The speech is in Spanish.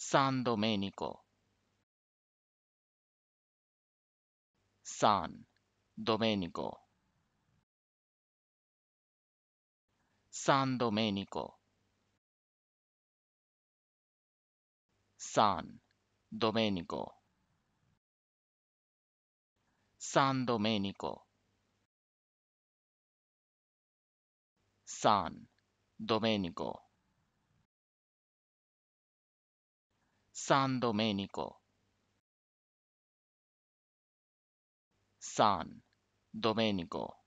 San Domenico. San Domenico. San Domenico. San Domenico. San Domenico. San Domenico. San Domenico. San Domenico.